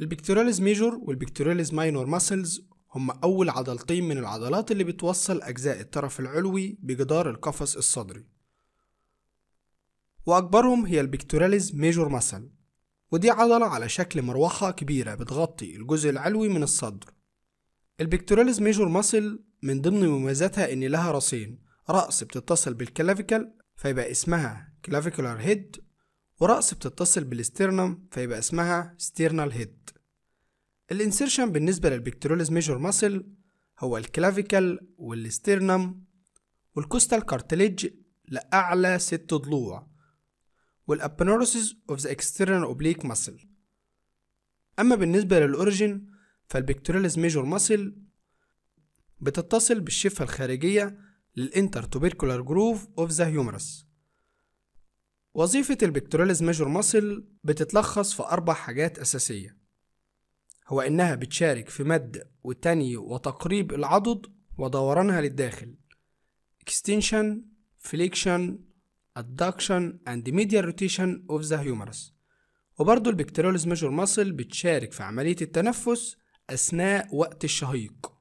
البكتوراليز ميجور والبكتوراليز ماينور ماسلز هم أول عضلتين من العضلات اللي بتوصل أجزاء الطرف العلوي بجدار القفص الصدري وأكبرهم هي البكتوراليز ميجور ماسل ودي عضلة على شكل مروحة كبيرة بتغطي الجزء العلوي من الصدر البكتوراليز ميجور ماسل من ضمن مميزاتها إن لها راسين رأس بتتصل بالكلافيكال فيبقى اسمها كلافيكولار هيد ورأس بتتصل بالاسترنم فيبقى اسمها سترنال هيد الانسيرشن بالنسبة للبكتروليز ميجور ماسل هو الكلافيكال والاسترنم والكوستال كارتليج لأعلى ست ضلوع والابنورسيس اوف the external oblique muscle أما بالنسبة للأوريجين فالبكتروليز ميجور ماسل بتتصل بالشفة الخارجية للانتر توبيركولار جروف اوف ذا هيومرس وظيفة البكتوراليز ميجور ماسل بتتلخص في أربع حاجات أساسية هو إنها بتشارك في مد وتني وتقريب العضد ودورانها للداخل extension, flexion, adduction and medial rotation of the humerus وبرضه البكتوراليز ميجور ماسل بتشارك في عملية التنفس أثناء وقت الشهيق